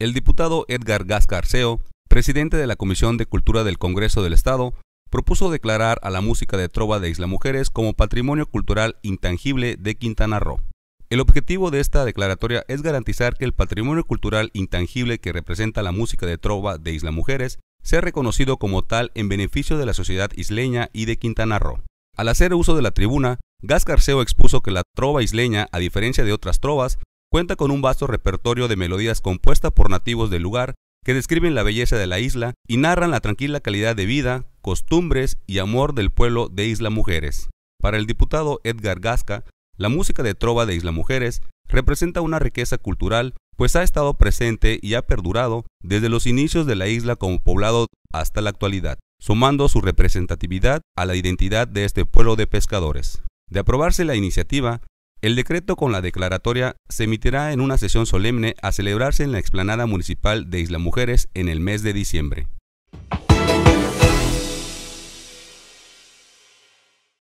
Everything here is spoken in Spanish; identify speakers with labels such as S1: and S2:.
S1: El diputado Edgar Gascarceo, presidente de la Comisión de Cultura del Congreso del Estado, propuso declarar a la música de trova de Isla Mujeres como patrimonio cultural intangible de Quintana Roo. El objetivo de esta declaratoria es garantizar que el patrimonio cultural intangible que representa la música de trova de Isla Mujeres sea reconocido como tal en beneficio de la sociedad isleña y de Quintana Roo. Al hacer uso de la tribuna, Gascarceo expuso que la trova isleña, a diferencia de otras trovas, cuenta con un vasto repertorio de melodías compuestas por nativos del lugar que describen la belleza de la isla y narran la tranquila calidad de vida, costumbres y amor del pueblo de Isla Mujeres. Para el diputado Edgar Gasca, la música de trova de Isla Mujeres representa una riqueza cultural, pues ha estado presente y ha perdurado desde los inicios de la isla como poblado hasta la actualidad, sumando su representatividad a la identidad de este pueblo de pescadores. De aprobarse la iniciativa, el decreto con la declaratoria se emitirá en una sesión solemne a celebrarse en la explanada municipal de Isla Mujeres en el mes de diciembre.